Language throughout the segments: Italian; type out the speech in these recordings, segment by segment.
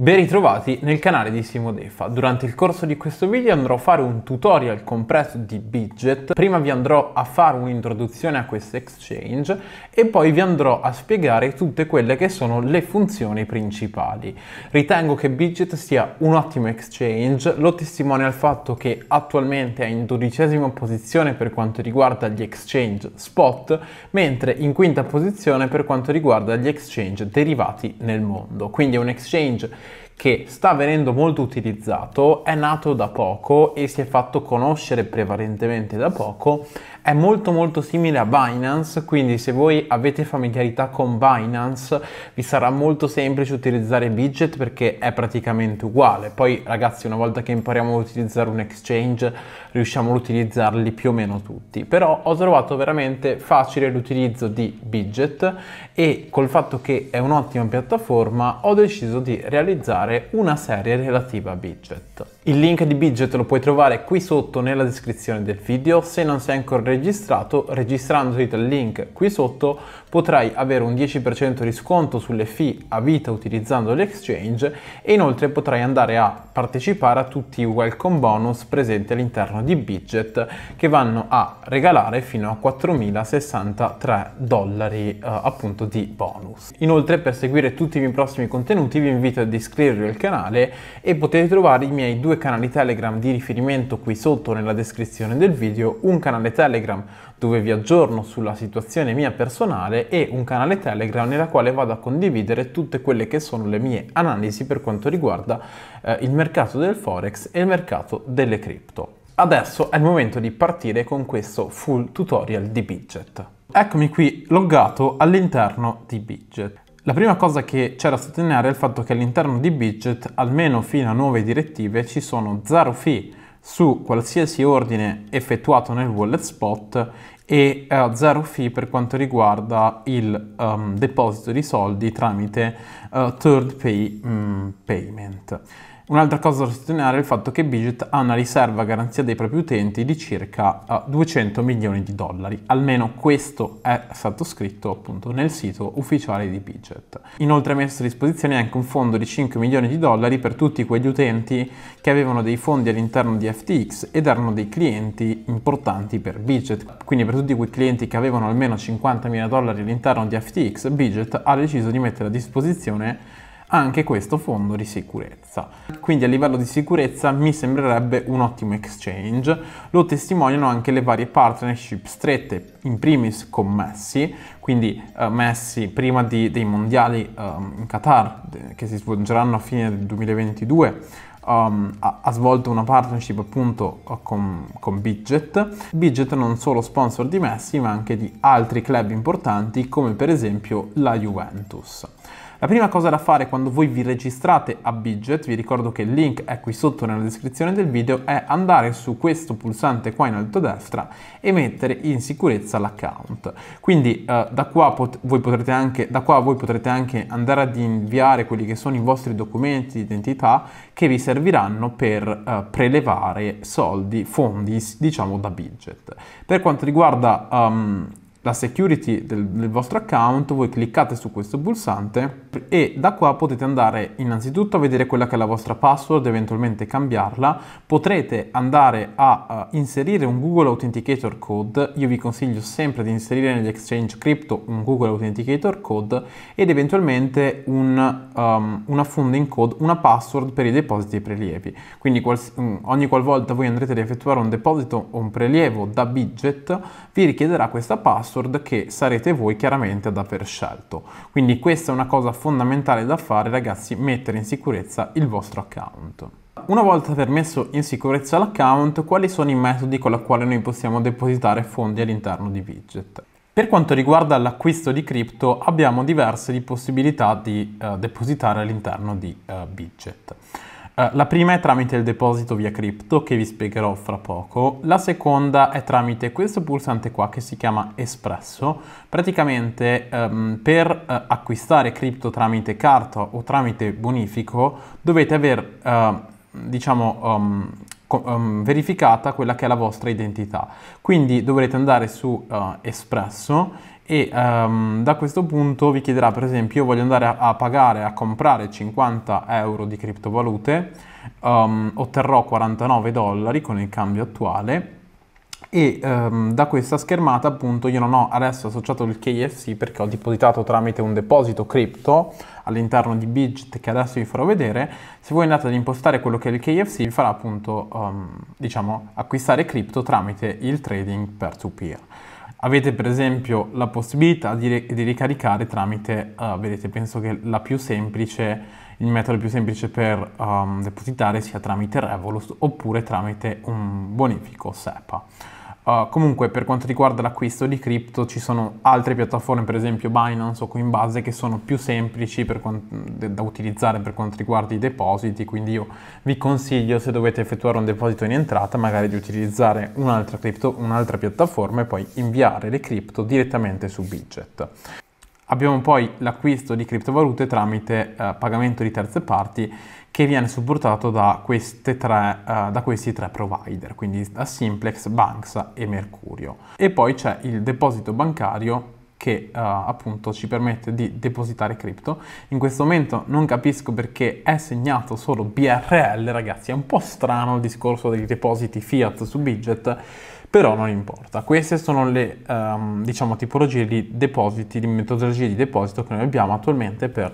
Ben ritrovati nel canale di Simodefa. Durante il corso di questo video andrò a fare un tutorial compresso di Bidget, prima vi andrò a fare un'introduzione a questo exchange e poi vi andrò a spiegare tutte quelle che sono le funzioni principali. Ritengo che Bidget sia un ottimo exchange, lo testimonia il fatto che attualmente è in dodicesima posizione per quanto riguarda gli exchange spot, mentre in quinta posizione per quanto riguarda gli exchange derivati nel mondo. Quindi è un exchange che sta venendo molto utilizzato, è nato da poco e si è fatto conoscere prevalentemente da poco è molto molto simile a Binance, quindi se voi avete familiarità con Binance vi sarà molto semplice utilizzare Bidget perché è praticamente uguale. Poi ragazzi una volta che impariamo ad utilizzare un exchange riusciamo ad utilizzarli più o meno tutti, però ho trovato veramente facile l'utilizzo di Bidget e col fatto che è un'ottima piattaforma ho deciso di realizzare una serie relativa a Bidget. Il link di Bidget lo puoi trovare qui sotto nella descrizione del video, se non sei ancora registrato registrato, registrandoti dal link qui sotto potrai avere un 10% di sconto sulle fee a vita utilizzando l'exchange e inoltre potrai andare a partecipare a tutti i welcome bonus presenti all'interno di Bidget che vanno a regalare fino a 4.063 dollari eh, appunto di bonus. Inoltre per seguire tutti i miei prossimi contenuti vi invito ad iscrivervi al canale e potete trovare i miei due canali Telegram di riferimento qui sotto nella descrizione del video, un canale Telegram Telegram, dove vi aggiorno sulla situazione mia personale e un canale Telegram nella quale vado a condividere tutte quelle che sono le mie analisi per quanto riguarda eh, il mercato del Forex e il mercato delle cripto. Adesso è il momento di partire con questo full tutorial di Bidget. Eccomi qui loggato all'interno di Bidget. La prima cosa che c'è da sottolineare è il fatto che all'interno di Bidget, almeno fino a nuove direttive, ci sono zero fee su qualsiasi ordine effettuato nel wallet spot e a eh, zero fee per quanto riguarda il um, deposito di soldi tramite uh, third pay um, payment. Un'altra cosa da sottolineare è il fatto che Bidget ha una riserva garanzia dei propri utenti di circa 200 eh, milioni di dollari, almeno questo è stato scritto appunto nel sito ufficiale di Bidget. Inoltre ha messo a disposizione anche un fondo di 5 milioni di dollari per tutti quegli utenti che avevano dei fondi all'interno di FTX ed erano dei clienti importanti per Bidget. Quindi per tutti quei clienti che avevano almeno 50 mila dollari all'interno di FTX, Bidget ha deciso di mettere a disposizione anche questo fondo di sicurezza. Quindi a livello di sicurezza mi sembrerebbe un ottimo exchange, lo testimoniano anche le varie partnership strette, in primis con Messi, quindi eh, Messi prima di, dei mondiali eh, in Qatar che si svolgeranno a fine del 2022 Um, ehm, ha, ha, svolto una partnership appunto eh, con, con Bidget. Bidget non solo sponsor di Messi ma anche di altri club importanti come per esempio la Juventus. La prima cosa da fare quando voi vi registrate a Bidget, vi ricordo che il link è qui sotto nella descrizione del video, è andare su questo pulsante qua in alto a destra e mettere in sicurezza l'account. Quindi eh, da, qua pot- voi potrete anche, da qua voi potrete anche andare ad inviare quelli che sono i vostri documenti di identità che vi serviranno per eh, prelevare soldi, fondi, diciamo da Bidget. Per quanto riguarda um, la security del, del, vostro account, voi cliccate su questo pulsante e da qua potete andare innanzitutto a vedere quella che è la vostra password, eventualmente cambiarla, potrete andare a uh, inserire un Google Authenticator Code, io vi consiglio sempre di inserire negli exchange crypto un Google Authenticator Code ed eventualmente un, um, una funding code, una password per i depositi e i prelievi. Quindi quals- mm, ogni qualvolta voi andrete ad effettuare un deposito o un prelievo da budget vi richiederà questa password password che sarete voi chiaramente ad aver scelto. Quindi questa è una cosa fondamentale da fare ragazzi, mettere in sicurezza il vostro account. Una volta aver messo in sicurezza l'account, quali sono i metodi con la quale noi possiamo depositare fondi all'interno di widget? Per quanto riguarda l'acquisto di cripto abbiamo diverse possibilità di eh, depositare all'interno di eh, widget. Eh, la prima è tramite il deposito via cripto che vi spiegherò fra poco, la seconda è tramite questo pulsante qua che si chiama Espresso, praticamente ehm, per eh, acquistare cripto tramite carta o tramite bonifico dovete aver eh, diciamo um, um, verificata quella che è la vostra identità. Quindi dovrete andare su uh, Espresso e um, da questo punto vi chiederà per esempio io voglio andare a, a pagare, a comprare 50 euro di criptovalute, um, otterrò 49 dollari con il cambio attuale e um, da questa schermata appunto io non ho adesso associato il KFC perché ho depositato tramite un deposito cripto all'interno di Bidget che adesso vi farò vedere se voi andate ad impostare quello che è il KFC vi farà appunto um, diciamo acquistare cripto tramite il trading peer-to-peer avete per esempio la possibilità di, di ricaricare tramite uh, vedete penso che la più semplice il metodo più semplice per um, depositare sia tramite Revolut oppure tramite un bonifico SEPA Uh, comunque per quanto riguarda l'acquisto di cripto ci sono altre piattaforme, per esempio Binance o Coinbase, che sono più semplici quant- da utilizzare per quanto riguarda i depositi, quindi io vi consiglio se dovete effettuare un deposito in entrata magari di utilizzare un'altra, crypto, un'altra piattaforma e poi inviare le cripto direttamente su Bidget. Abbiamo poi l'acquisto di criptovalute tramite uh, pagamento di terze parti che viene supportato da, tre, uh, da, questi tre provider, quindi da Simplex, Banks e Mercurio. E poi c'è il deposito bancario che uh, appunto ci permette di depositare cripto. In questo momento non capisco perché è segnato solo BRL, ragazzi, è un po' strano il discorso dei depositi fiat su widget, però non importa. Queste sono le um, diciamo tipologie di depositi, di metodologie di deposito che noi abbiamo attualmente per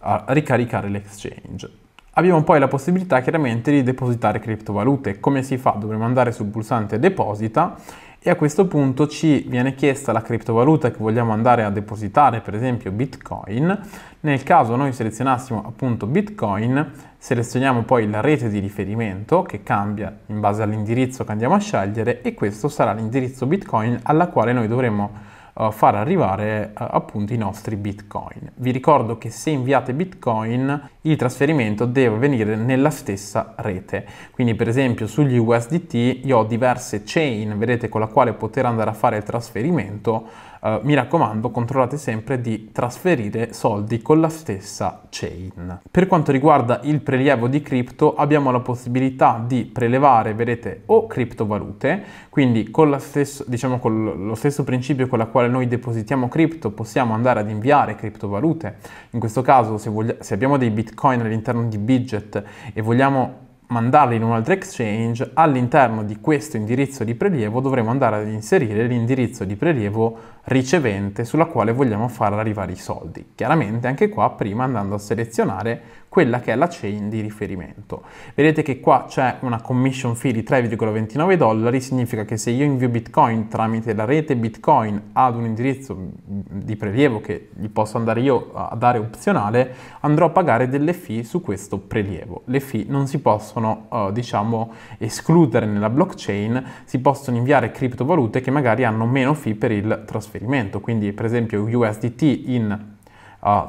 uh, ricaricare l'exchange. Abbiamo poi la possibilità chiaramente di depositare criptovalute. Come si fa? Dovremmo andare sul pulsante deposita e a questo punto ci viene chiesta la criptovaluta che vogliamo andare a depositare, per esempio Bitcoin. Nel caso noi selezionassimo appunto Bitcoin, selezioniamo poi la rete di riferimento che cambia in base all'indirizzo che andiamo a scegliere e questo sarà l'indirizzo Bitcoin alla quale noi dovremo uh, far arrivare uh, appunto i nostri bitcoin. Vi ricordo che se inviate bitcoin il trasferimento deve avvenire nella stessa rete. Quindi per esempio sugli USDT io ho diverse chain, vedete, con la quale poter andare a fare il trasferimento eh, mi raccomando, controllate sempre di trasferire soldi con la stessa chain. Per quanto riguarda il prelievo di cripto, abbiamo la possibilità di prelevare, vedete, o criptovalute, quindi con, stesso, diciamo, con lo stesso principio con la quale noi depositiamo cripto, possiamo andare ad inviare criptovalute. In questo caso, se, se abbiamo dei bitcoin all'interno di Bidget e vogliamo mandarli in un altro exchange, all'interno di questo indirizzo di prelievo dovremo andare ad inserire l'indirizzo di prelievo ricevente sulla quale vogliamo far arrivare i soldi. Chiaramente anche qua prima andando a selezionare quella che è la chain di riferimento. Vedete che qua c'è una commission fee di 3,29 dollari, significa che se io invio Bitcoin tramite la rete Bitcoin ad un indirizzo mm, di prelievo che gli posso andare io a dare opzionale, andrò a pagare delle fee su questo prelievo. Le fee non si possono, eh, diciamo, escludere nella blockchain, si possono inviare criptovalute che magari hanno meno fee per il trasferimento, quindi per esempio USDT in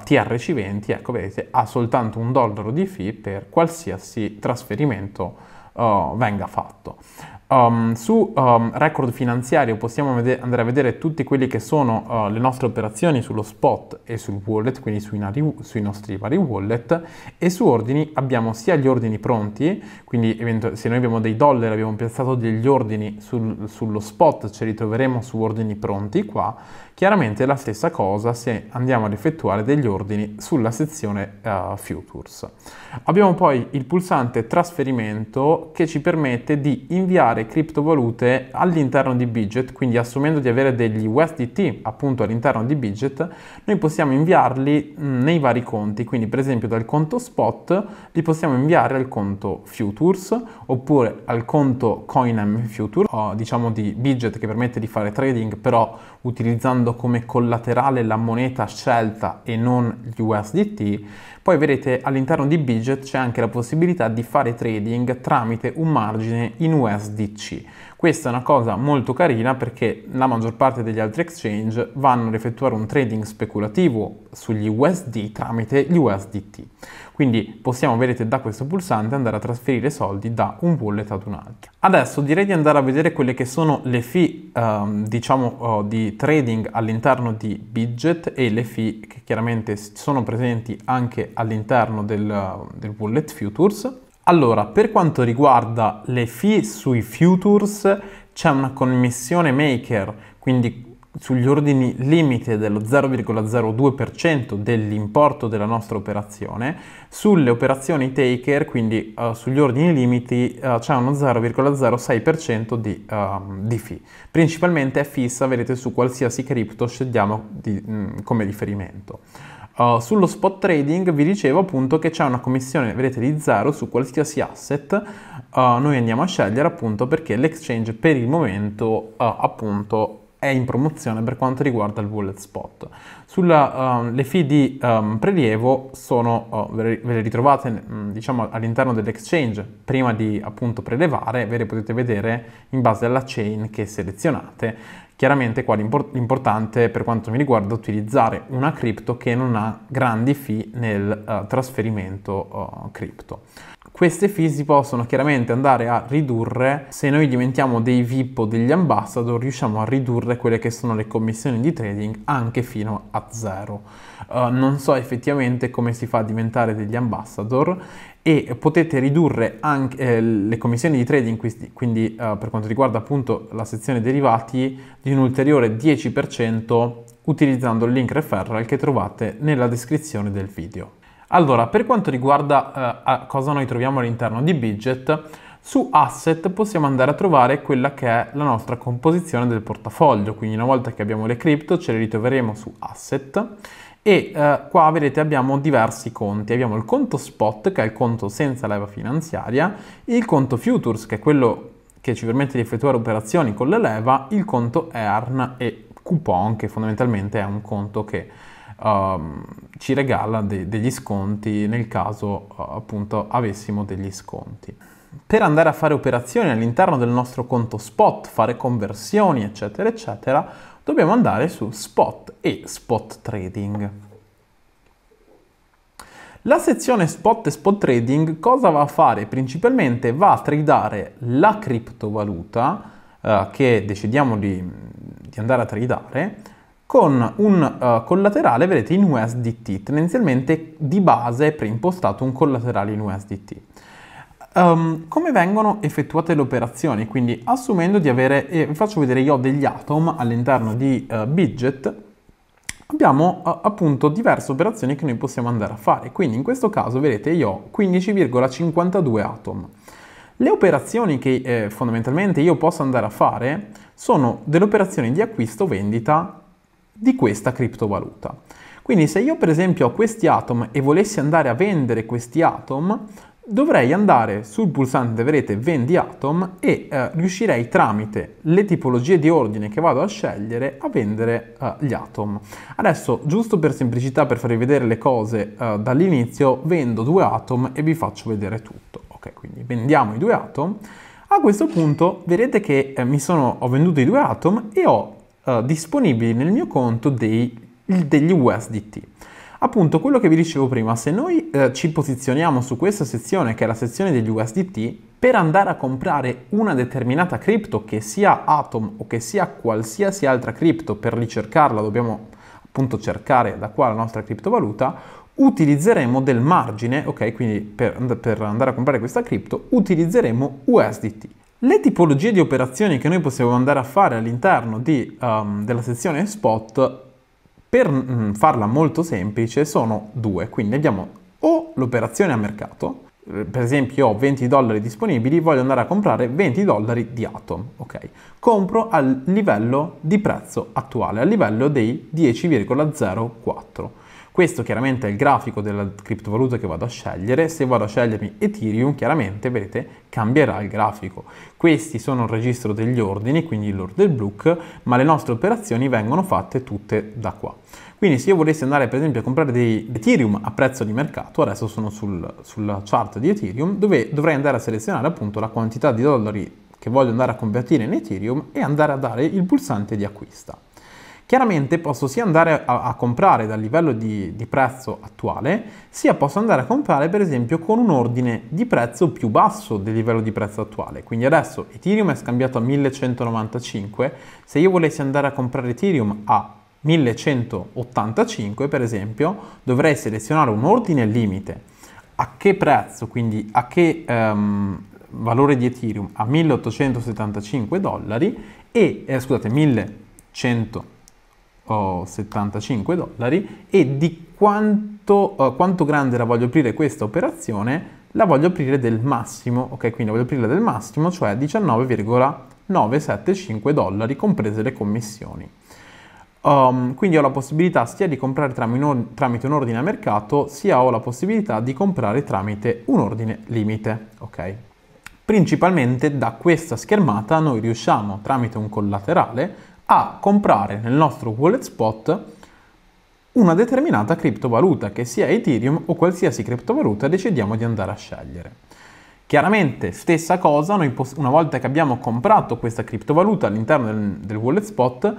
TRC20, ecco vedete, ha soltanto un dollaro di fee per qualsiasi trasferimento uh, venga fatto. Um, su um, record finanziario possiamo vede- andare a vedere tutti quelli che sono uh, le nostre operazioni sullo spot e sul wallet, quindi sui, nari- sui, nostri vari wallet e su ordini abbiamo sia gli ordini pronti, quindi evento- se noi abbiamo dei dollari abbiamo piazzato degli ordini sul- sullo spot, ce li troveremo su ordini pronti qua, chiaramente la stessa cosa se andiamo ad effettuare degli ordini sulla sezione uh, futures. Abbiamo poi il pulsante trasferimento che ci permette di inviare utilizzare criptovalute all'interno di Bidget, quindi assumendo di avere degli USDT appunto all'interno di Bidget, noi possiamo inviarli mm, nei vari conti, quindi per esempio dal conto spot li possiamo inviare al conto futures oppure al conto CoinM Future, diciamo di Bidget che permette di fare trading però utilizzando come collaterale la moneta scelta e non gli USDT, poi vedete all'interno di Bidget c'è anche la possibilità di fare trading tramite un margine in USDC. Questa è una cosa molto carina perché la maggior parte degli altri exchange vanno ad effettuare un trading speculativo sugli USD tramite gli USDT. Quindi possiamo, vedete, da questo pulsante andare a trasferire soldi da un wallet ad un altro. Adesso direi di andare a vedere quelle che sono le fee, ehm, diciamo, eh, di trading all'interno di Bidget e le fee che chiaramente sono presenti anche all'interno del, del wallet futures. Allora, per quanto riguarda le fee sui futures, c'è una connessione maker, quindi sugli ordini limite dello 0,02% dell'importo della nostra operazione, sulle operazioni taker, quindi uh, sugli ordini limiti, uh, c'è uno 0,06% di, uh, di, fee. Principalmente è fissa, vedete, su qualsiasi cripto scegliamo di, mh, mm, come riferimento. Uh, sullo spot trading vi dicevo appunto che c'è una commissione, vedete, di zero su qualsiasi asset uh, noi andiamo a scegliere appunto perché l'exchange per il momento uh, appunto è in promozione per quanto riguarda il wallet spot. Sulla, uh, le fee di um, prelievo sono, uh, ve le ritrovate mm, diciamo, all'interno dell'exchange, prima di appunto prelevare ve le potete vedere in base alla chain che selezionate. Chiaramente qua l'importante per quanto mi riguarda è utilizzare una cripto che non ha grandi fee nel uh, trasferimento oh, cripto. Queste fee si possono chiaramente andare a ridurre se noi diventiamo dei VIP o degli ambassador, riusciamo a ridurre quelle che sono le commissioni di trading anche fino a zero. Uh, non so effettivamente come si fa a diventare degli ambassador e potete ridurre anche eh, le commissioni di trading, quindi uh, per quanto riguarda appunto la sezione derivati, di un ulteriore 10% utilizzando il link referral che trovate nella descrizione del video. Allora, per quanto riguarda eh, cosa noi troviamo all'interno di Bidget, su asset possiamo andare a trovare quella che è la nostra composizione del portafoglio, quindi una volta che abbiamo le crypto ce le ritroveremo su asset e eh, qua vedete abbiamo diversi conti, abbiamo il conto spot che è il conto senza leva finanziaria, il conto futures che è quello che ci permette di effettuare operazioni con la leva, il conto earn e coupon che fondamentalmente è un conto che Ehm, ci regala de- degli sconti nel caso eh, appunto avessimo degli sconti. Per andare a fare operazioni all'interno del nostro conto spot, fare conversioni, eccetera, eccetera, dobbiamo andare su spot e spot trading. La sezione spot e spot trading cosa va a fare? Principalmente va a tradare la criptovaluta eh, che decidiamo di, di andare a tradare con un uh, collaterale, vedete, in USDT. Tendenzialmente di base è preimpostato un collaterale in USDT. Um, ehm, come vengono effettuate le operazioni? Quindi assumendo di avere, eh, vi faccio vedere io degli atom all'interno di uh, Bidget, abbiamo uh, appunto diverse operazioni che noi possiamo andare a fare. Quindi in questo caso vedete io ho 15,52 atom. Le operazioni che eh, fondamentalmente io posso andare a fare sono delle operazioni di acquisto, vendita di questa criptovaluta. Quindi se io per esempio ho questi atom e volessi andare a vendere questi atom, dovrei andare sul pulsante vedete vendi atom e eh, riuscirei tramite le tipologie di ordine che vado a scegliere a vendere eh, gli atom adesso giusto per semplicità per farvi vedere le cose eh, dall'inizio vendo due atom e vi faccio vedere tutto ok quindi vendiamo i due atom a questo punto vedete che eh, mi sono ho venduto i due atom e ho eh, disponibili nel mio conto dei, degli USDT. Appunto, quello che vi dicevo prima, se noi eh, ci posizioniamo su questa sezione, che è la sezione degli USDT, per andare a comprare una determinata cripto, che sia Atom o che sia qualsiasi altra cripto, per ricercarla dobbiamo appunto cercare da qua la nostra criptovaluta, utilizzeremo del margine, ok? Quindi per, per andare a comprare questa cripto utilizzeremo USDT. Le tipologie di operazioni che noi possiamo andare a fare all'interno di, um, della sezione spot, per mm, farla molto semplice, sono due. Quindi abbiamo o l'operazione a mercato, eh, per esempio ho 20 dollari disponibili, voglio andare a comprare 20 dollari di Atom, ok? Compro al livello di prezzo attuale, al livello dei 10,04. Questo chiaramente è il grafico della criptovaluta che vado a scegliere. Se vado a scegliermi Ethereum, chiaramente vedete cambierà il grafico. Questi sono il registro degli ordini, quindi l'order book, ma le nostre operazioni vengono fatte tutte da qua. Quindi se io volessi andare per esempio a comprare dei Ethereum a prezzo di mercato, adesso sono sul, sulla chart di Ethereum, dove dovrei andare a selezionare appunto la quantità di dollari che voglio andare a convertire in Ethereum e andare a dare il pulsante di acquista. Chiaramente posso sia andare a, a comprare dal livello di, di, prezzo attuale, sia posso andare a comprare per esempio con un ordine di prezzo più basso del livello di prezzo attuale. Quindi adesso Ethereum è scambiato a 1195, se io volessi andare a comprare Ethereum a 1185 per esempio, dovrei selezionare un ordine limite. A che prezzo, quindi a che um, valore di Ethereum? A 1875 dollari e, eh, scusate, 1185 oh, 75 dollari e di quanto, oh, quanto grande la voglio aprire questa operazione la voglio aprire del massimo, ok? Quindi la voglio aprire del massimo, cioè 19,975 dollari, comprese le commissioni. Um, quindi ho la possibilità sia di comprare tramite un ordine a mercato, sia ho la possibilità di comprare tramite un ordine limite, ok? Principalmente da questa schermata noi riusciamo, tramite un collaterale, a comprare nel nostro wallet spot una determinata criptovaluta, che sia Ethereum o qualsiasi criptovaluta decidiamo di andare a scegliere. Chiaramente stessa cosa, noi una volta che abbiamo comprato questa criptovaluta all'interno del, del wallet spot,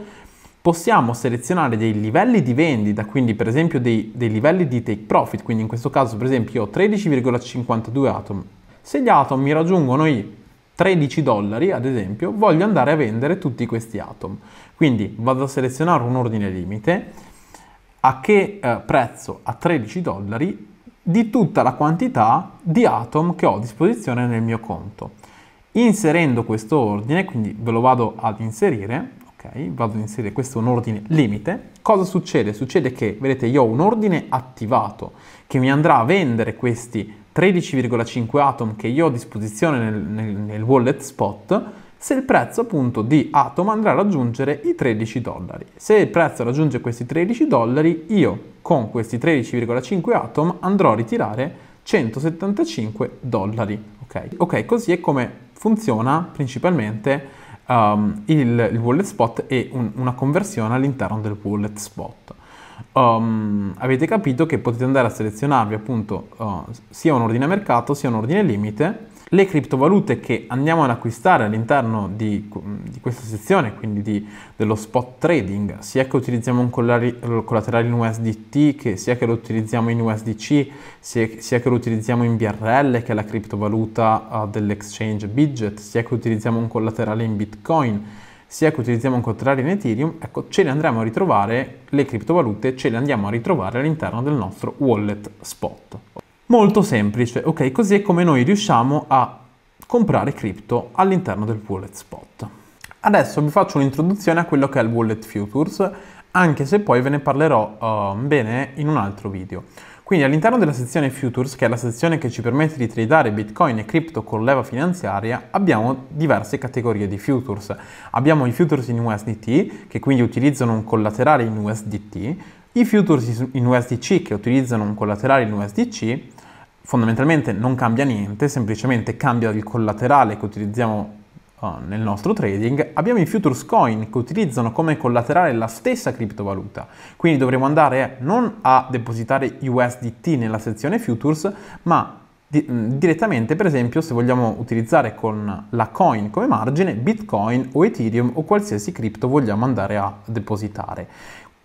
possiamo selezionare dei livelli di vendita, quindi per esempio dei, dei livelli di take profit, quindi in questo caso per esempio io ho 13,52 atom. Se gli atom mi raggiungono i 13 dollari ad esempio, voglio andare a vendere tutti questi atom. Quindi vado a selezionare un ordine limite a che eh, prezzo a 13 dollari di tutta la quantità di atom che ho a disposizione nel mio conto. Inserendo questo ordine, quindi ve lo vado ad inserire, ok, vado ad inserire questo un ordine limite, cosa succede? Succede che, vedete, io ho un ordine attivato che mi andrà a vendere questi 13,5 Atom che io ho a disposizione nel, nel, nel wallet spot se il prezzo appunto di Atom andrà a raggiungere i 13 dollari. Se il prezzo raggiunge questi 13 dollari, io con questi 13,5 Atom andrò a ritirare 175 dollari. Ok, così è come funziona principalmente um, il, il, wallet spot e un, una conversione all'interno del wallet spot um, avete capito che potete andare a selezionarvi appunto uh, sia un ordine mercato sia un ordine limite le criptovalute che andiamo ad acquistare all'interno di, di questa sezione, quindi di, dello spot trading, sia che utilizziamo un collaterale in USDT, che sia che lo utilizziamo in USDC, sia, sia che lo utilizziamo in BRL, che è la criptovaluta uh, dell'exchange Bidget, sia che utilizziamo un collaterale in Bitcoin, sia che utilizziamo un contrario in Ethereum, ecco, ce le andremo a ritrovare, le criptovalute ce le andiamo a ritrovare all'interno del nostro wallet spot. Molto semplice, ok? Così è come noi riusciamo a comprare cripto all'interno del wallet spot. Adesso vi faccio un'introduzione a quello che è il wallet futures, anche se poi ve ne parlerò uh, bene in un altro video. Quindi all'interno della sezione Futures, che è la sezione che ci permette di tradare Bitcoin e cripto con leva finanziaria, abbiamo diverse categorie di futures. Abbiamo i futures in USDT, che quindi utilizzano un collaterale in USDT, i futures in USDC, che utilizzano un collaterale in USDC, fondamentalmente non cambia niente, semplicemente cambia il collaterale che utilizziamo Ah, nel nostro trading, abbiamo i futures coin che utilizzano come collaterale la stessa criptovaluta. Quindi dovremo andare eh, non a depositare USDT nella sezione futures, ma di- mm, direttamente, per esempio, se vogliamo utilizzare con la coin come margine, Bitcoin o Ethereum o qualsiasi cripto vogliamo andare a depositare.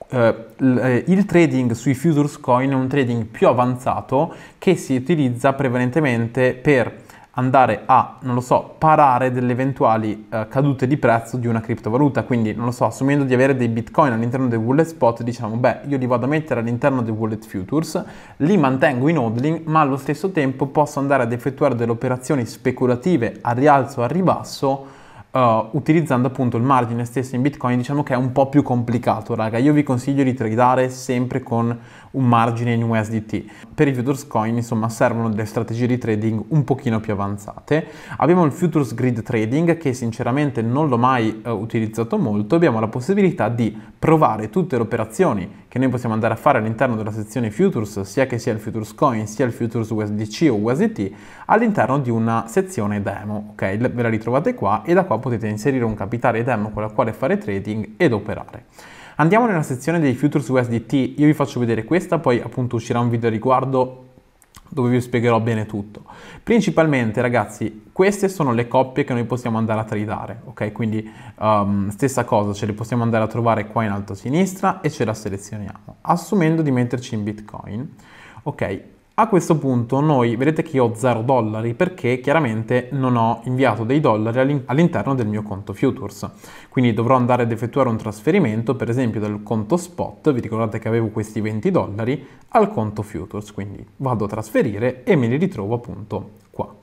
Eh, eh, il trading sui futures coin è un trading più avanzato che si utilizza prevalentemente per andare a, non lo so, parare delle eventuali eh, cadute di prezzo di una criptovaluta. Quindi, non lo so, assumendo di avere dei bitcoin all'interno del wallet spot, diciamo, beh, io li vado a mettere all'interno del wallet futures, li mantengo in holding, ma allo stesso tempo posso andare ad effettuare delle operazioni speculative a rialzo o a ribasso. Uh, utilizzando appunto il margine stesso in Bitcoin, diciamo che è un po' più complicato, raga. Io vi consiglio di tradare sempre con un margine in USDT. Per i futures coin insomma servono delle strategie di trading un pochino più avanzate. Abbiamo il futures grid trading che sinceramente non l'ho mai eh, utilizzato molto, abbiamo la possibilità di provare tutte le operazioni che noi possiamo andare a fare all'interno della sezione futures, sia che sia il futures coin, sia il futures USDC o USDT, all'interno di una sezione demo, ok? Ve la ritrovate qua e da qua potete inserire un capitale demo con la quale fare trading ed operare. Andiamo nella sezione dei futures USDT, io vi faccio vedere questa, poi appunto uscirà un video a riguardo dove vi spiegherò bene tutto. Principalmente ragazzi, queste sono le coppie che noi possiamo andare a tradare, ok? Quindi um, stessa cosa, ce le possiamo andare a trovare qua in alto a sinistra e ce la selezioniamo, assumendo di metterci in Bitcoin. Ok, a questo punto noi vedete che io ho 0 dollari perché chiaramente non ho inviato dei dollari all'interno del mio conto futures. Quindi dovrò andare ad effettuare un trasferimento per esempio dal conto spot, vi ricordate che avevo questi 20 dollari, al conto futures. Quindi vado a trasferire e me li ritrovo appunto qua.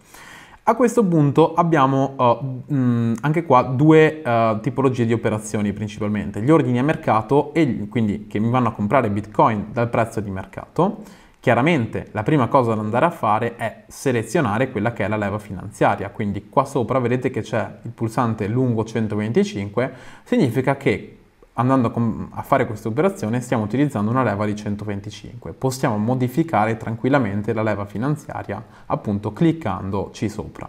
A questo punto abbiamo uh, mh, anche qua due uh, tipologie di operazioni principalmente, gli ordini a mercato e gli, quindi che mi vanno a comprare bitcoin dal prezzo di mercato Chiaramente la prima cosa da andare a fare è selezionare quella che è la leva finanziaria, quindi qua sopra vedete che c'è il pulsante lungo 125, significa che andando a fare questa operazione stiamo utilizzando una leva di 125. Possiamo modificare tranquillamente la leva finanziaria appunto cliccandoci sopra.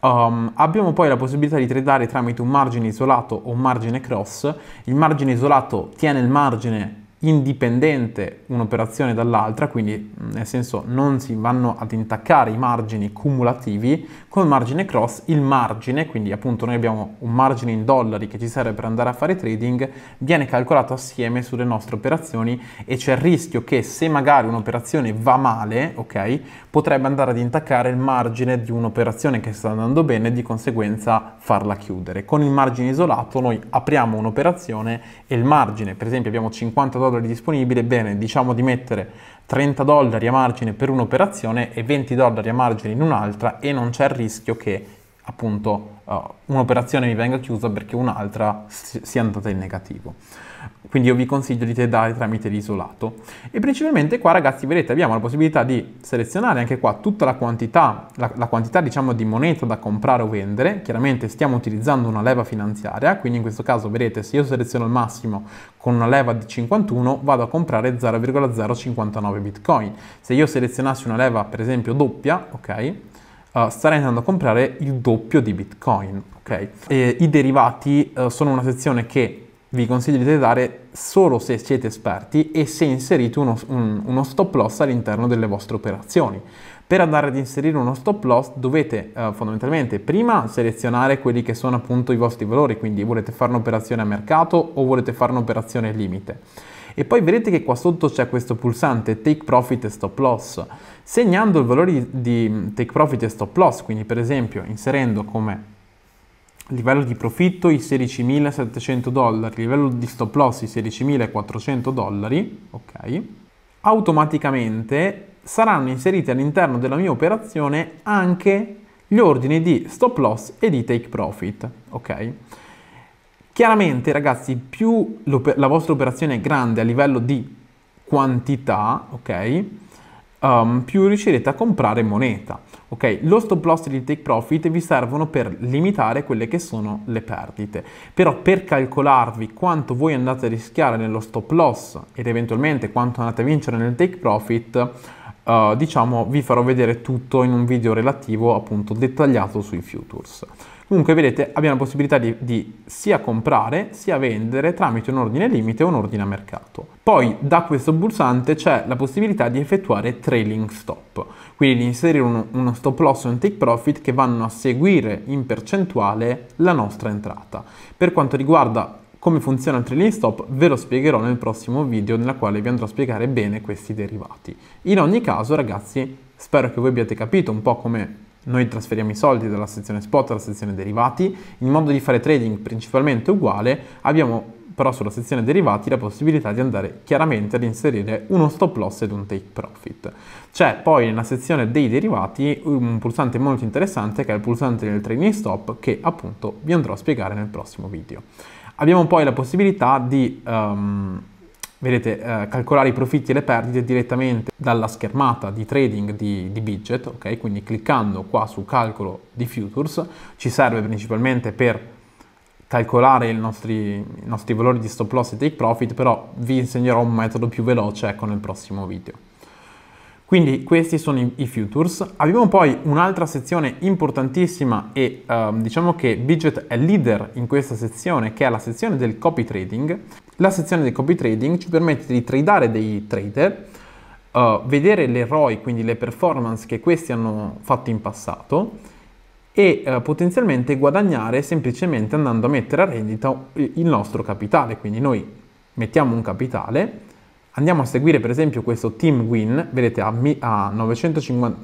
Um, abbiamo poi la possibilità di tradare tramite un margine isolato o un margine cross. Il margine isolato tiene il margine indipendente un'operazione dall'altra, quindi nel senso non si vanno ad intaccare i margini cumulativi, col margine cross il margine, quindi appunto noi abbiamo un margine in dollari che ci serve per andare a fare trading, viene calcolato assieme sulle nostre operazioni e c'è il rischio che se magari un'operazione va male, ok, potrebbe andare ad intaccare il margine di un'operazione che sta andando bene e di conseguenza farla chiudere. Con il margine isolato noi apriamo un'operazione e il margine, per esempio abbiamo 50 dollari dollari disponibile, bene, diciamo di mettere 30 dollari a margine per un'operazione e 20 dollari a margine in un'altra e non c'è il rischio che appunto uh, un'operazione mi venga chiusa perché un'altra sia andata in negativo. Quindi io vi consiglio di tradare tramite l'isolato. E principalmente qua ragazzi vedete abbiamo la possibilità di selezionare anche qua tutta la quantità, la, la quantità diciamo di moneta da comprare o vendere. Chiaramente stiamo utilizzando una leva finanziaria, quindi in questo caso vedete se io seleziono il massimo con una leva di 51 vado a comprare 0,059 bitcoin. Se io selezionassi una leva per esempio doppia, ok? Eh, starei andando a comprare il doppio di Bitcoin, ok? E I derivati uh, sono una sezione che vi consiglio di dare solo se siete esperti e se inserite uno, un, uno, stop loss all'interno delle vostre operazioni. Per andare ad inserire uno stop loss dovete eh, fondamentalmente prima selezionare quelli che sono appunto i vostri valori, quindi volete fare un'operazione a mercato o volete fare un'operazione limite e poi vedete che qua sotto c'è questo pulsante take profit e stop loss. Segnando il valore di mm, take profit e stop loss, quindi per esempio inserendo come livello di profitto i 16.700 dollari, livello di stop loss i 16.400 dollari, ok? Automaticamente saranno inseriti all'interno della mia operazione anche gli ordini di stop loss e di take profit, ok? Chiaramente ragazzi, più la vostra operazione è grande a livello di quantità, ok? Um, più riuscirete a comprare moneta. Ok, lo stop loss e il take profit vi servono per limitare quelle che sono le perdite. Però per calcolarvi quanto voi andate a rischiare nello stop loss ed eventualmente quanto andate a vincere nel take profit, uh, diciamo vi farò vedere tutto in un video relativo appunto dettagliato sui futures. Comunque vedete abbiamo la possibilità di, di, sia comprare sia vendere tramite un ordine limite o un ordine a mercato. Poi da questo pulsante c'è la possibilità di effettuare trailing stop, quindi di inserire uno, uno stop loss e un take profit che vanno a seguire in percentuale la nostra entrata. Per quanto riguarda come funziona il trailing stop ve lo spiegherò nel prossimo video nella quale vi andrò a spiegare bene questi derivati. In ogni caso ragazzi spero che voi abbiate capito un po' come noi trasferiamo i soldi dalla sezione spot alla sezione derivati, il modo di fare trading principalmente è uguale, abbiamo però sulla sezione derivati la possibilità di andare chiaramente ad inserire uno stop loss ed un take profit. C'è poi nella sezione dei derivati un pulsante molto interessante che è il pulsante del trading stop che appunto vi andrò a spiegare nel prossimo video. Abbiamo poi la possibilità di um, Vedete, eh, calcolare i profitti e le perdite direttamente dalla schermata di trading di, di Bidget, ok? Quindi cliccando qua su calcolo di futures, ci serve principalmente per calcolare i nostri, i nostri valori di stop loss e take profit, però vi insegnerò un metodo più veloce, ecco, nel prossimo video. Quindi questi sono i, i, futures. Abbiamo poi un'altra sezione importantissima e ehm, diciamo che Bidget è leader in questa sezione che è la sezione del copy trading la sezione di copy trading ci permette di tradare dei trader, uh, vedere le ROI, quindi le performance che questi hanno fatto in passato e uh, potenzialmente guadagnare semplicemente andando a mettere a rendita il nostro capitale. Quindi noi mettiamo un capitale, andiamo a seguire per esempio questo team win, vedete a, 950,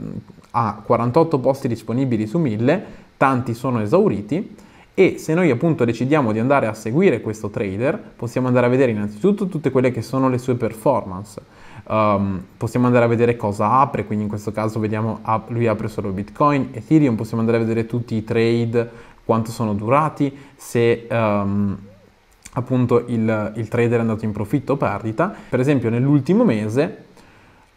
a 48 posti disponibili su 1000, tanti sono esauriti e se noi appunto decidiamo di andare a seguire questo trader possiamo andare a vedere innanzitutto tutte quelle che sono le sue performance um, possiamo andare a vedere cosa apre quindi in questo caso vediamo ap- lui apre solo bitcoin ethereum possiamo andare a vedere tutti i trade quanto sono durati se um, appunto il, il trader è andato in profitto o perdita per esempio nell'ultimo mese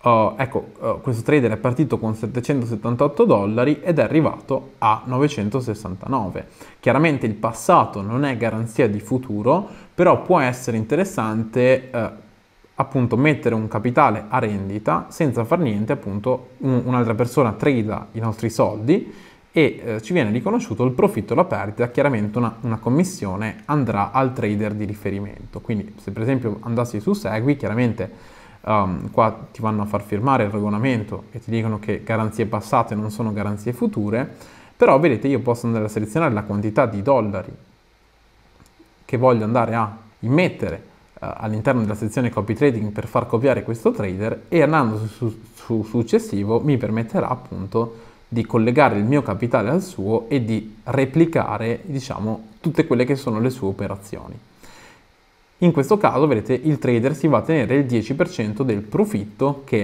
Uh, ecco, uh, questo trader è partito con 778 dollari ed è arrivato a 969. Chiaramente il passato non è garanzia di futuro, però può essere interessante uh, appunto mettere un capitale a rendita senza far niente, appunto un, un'altra persona trada i nostri soldi e ci viene riconosciuto il profitto e la perdita, chiaramente una, una, commissione andrà al trader di riferimento. Quindi se per esempio andassi su Segui, chiaramente um, qua ti vanno a far firmare il regolamento e ti dicono che garanzie passate non sono garanzie future, però vedete io posso andare a selezionare la quantità di dollari che voglio andare a immettere eh, all'interno della sezione copy trading per far copiare questo trader e andando su, su, successivo mi permetterà appunto di collegare il mio capitale al suo e di replicare diciamo tutte quelle che sono le sue operazioni. In questo caso, vedete, il trader si va a tenere il 10% del profitto che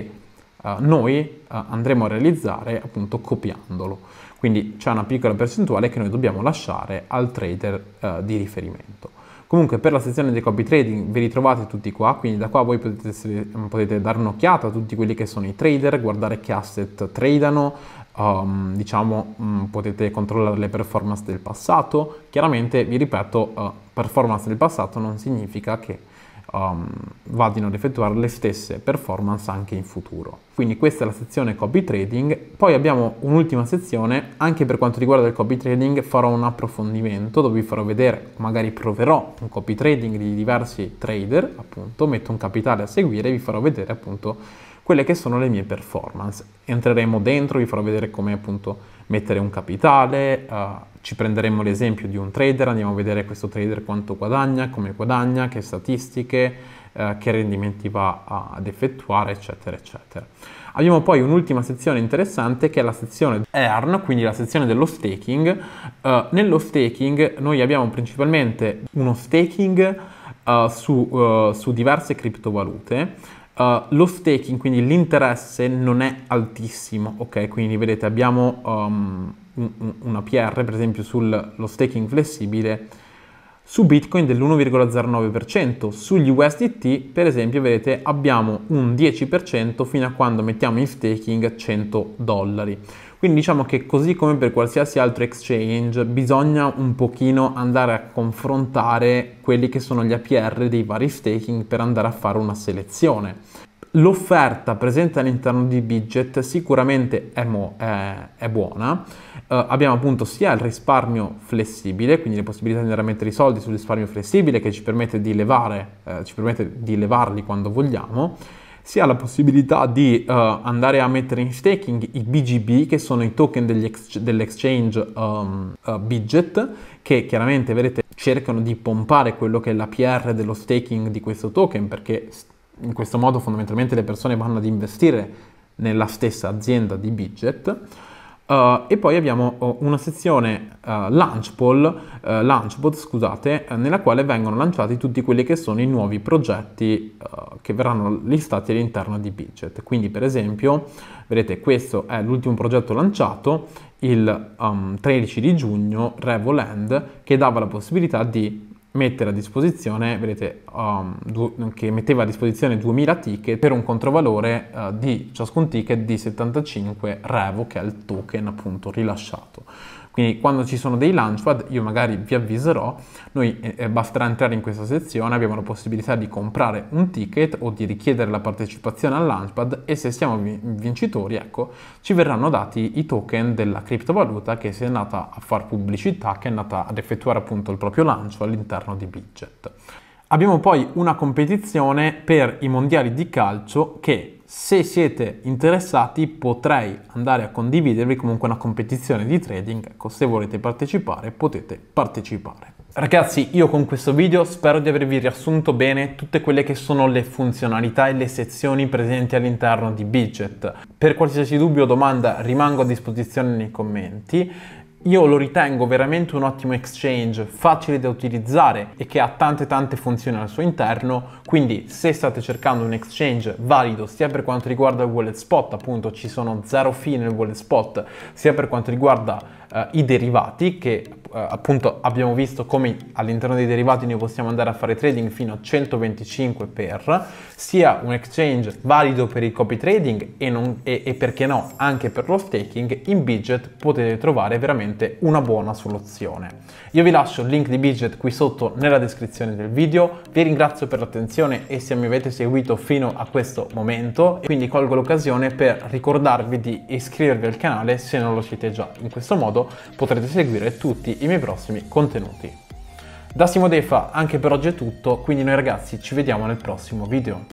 eh, noi eh, andremo a realizzare appunto copiandolo. Quindi c'è una piccola percentuale che noi dobbiamo lasciare al trader eh, di riferimento. Comunque per la sezione dei copy trading vi ritrovate tutti qua, quindi da qua voi potete, potete dare un'occhiata a tutti quelli che sono i trader, guardare che asset tradano, um, diciamo, um, potete controllare le performance del passato. Chiaramente, vi ripeto, uh, performance del passato non significa che um, vadino ad effettuare le stesse performance anche in futuro. Quindi questa è la sezione copy trading, poi abbiamo un'ultima sezione, anche per quanto riguarda il copy trading farò un approfondimento dove vi farò vedere, magari proverò un copy trading di diversi trader, appunto, metto un capitale a seguire e vi farò vedere appunto quelle che sono le mie performance. Entreremo dentro, vi farò vedere come appunto mettere un capitale, uh, ci prenderemo l'esempio di un trader, andiamo a vedere questo trader quanto guadagna, come guadagna, che statistiche, uh, che rendimenti va ad effettuare, eccetera, eccetera. Abbiamo poi un'ultima sezione interessante che è la sezione earn, quindi la sezione dello staking. Uh, nello staking noi abbiamo principalmente uno staking su, su diverse criptovalute, Uh, eh, l'off taking, quindi l'interesse non è altissimo, ok? Quindi vedete abbiamo um, una PR per esempio sullo staking flessibile su Bitcoin dell'1,09%, sugli USDT per esempio vedete abbiamo un 10% fino a quando mettiamo in staking 100 dollari. Quindi diciamo che così come per qualsiasi altro exchange bisogna un pochino andare a confrontare quelli che sono gli APR dei vari staking per andare a fare una selezione. L'offerta presente all'interno di Bidget sicuramente è, mo, è, è buona, Uh, abbiamo appunto sia il risparmio flessibile, quindi le possibilità di andare a mettere i soldi sul risparmio flessibile che ci permette di, levare, eh, ci permette di levarli quando vogliamo, si ha la possibilità di uh, andare a mettere in staking i BGB, che sono i token ex- dell'exchange um, uh, Bidget, che chiaramente vedrete cercano di pompare quello che è la PR dello staking di questo token, perché in questo modo fondamentalmente le persone vanno ad investire nella stessa azienda di Bidget. Uh, e poi abbiamo oh, una sezione uh, eh, Launchball, uh, eh, Launchbot, scusate, nella quale vengono lanciati tutti quelli che sono i nuovi progetti che verranno listati all'interno di Bidget. Quindi per esempio, vedete questo è l'ultimo progetto lanciato il um, 13 di giugno, Revoland, che dava la possibilità di mettere a disposizione, vedete, um, du- che metteva a disposizione 2000 ticket per un controvalore uh, di ciascun ticket di 75 revo, che è il token appunto rilasciato. Quindi quando ci sono dei launchpad, io magari vi avviserò, noi eh, eh basterà entrare in questa sezione, abbiamo la possibilità di comprare un ticket o di richiedere la partecipazione al launchpad e se siamo vincitori, ecco, ci verranno dati i token della criptovaluta che si è andata a fare pubblicità, che è andata ad effettuare appunto il proprio lancio all'interno di Bidget. Abbiamo poi una competizione per i mondiali di calcio che se siete interessati potrei andare a condividervi comunque una competizione di trading, ecco se volete partecipare potete partecipare. Ragazzi, io con questo video spero di avervi riassunto bene tutte quelle che sono le funzionalità e le sezioni presenti all'interno di Bidget. Per qualsiasi dubbio o domanda rimango a disposizione nei commenti. Io lo ritengo veramente un ottimo exchange, facile da utilizzare e che ha tante tante funzioni al suo interno, quindi se state cercando un exchange valido sia per quanto riguarda il wallet spot, appunto ci sono zero fee nel wallet spot, sia per quanto riguarda eh, i derivati che eh, appunto abbiamo visto come all'interno dei derivati noi possiamo andare a fare trading fino a 125 per sia un exchange valido per il copy trading e, non, e, e perché no anche per lo staking in Bidget potete trovare veramente una buona soluzione. Io vi lascio il link di Bidget qui sotto nella descrizione del video, vi ringrazio per l'attenzione e se mi avete seguito fino a questo momento e quindi colgo l'occasione per ricordarvi di iscrivervi al canale se non lo siete già in questo modo modo potrete seguire tutti i miei prossimi contenuti. Da Simo Defa anche per oggi è tutto, quindi noi ragazzi ci vediamo nel prossimo video.